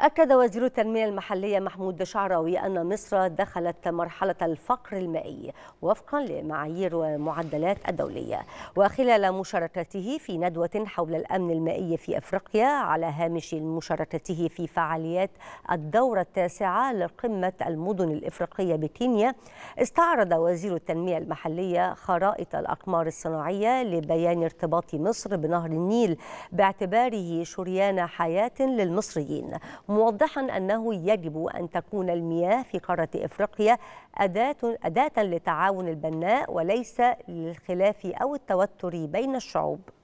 أكد وزير التنمية المحلية محمود بشعراوي أن مصر دخلت مرحلة الفقر المائي وفقا لمعايير ومعدلات الدولية وخلال مشاركته في ندوة حول الأمن المائي في أفريقيا على هامش مشاركته في فعاليات الدورة التاسعة لقمة المدن الإفريقية بكينيا استعرض وزير التنمية المحلية خرائط الأقمار الصناعية لبيان ارتباط مصر بنهر النيل باعتباره شريان حياة للمصريين موضحا أنه يجب أن تكون المياه في قارة إفريقيا أداة, أداة لتعاون البناء وليس للخلاف أو التوتر بين الشعوب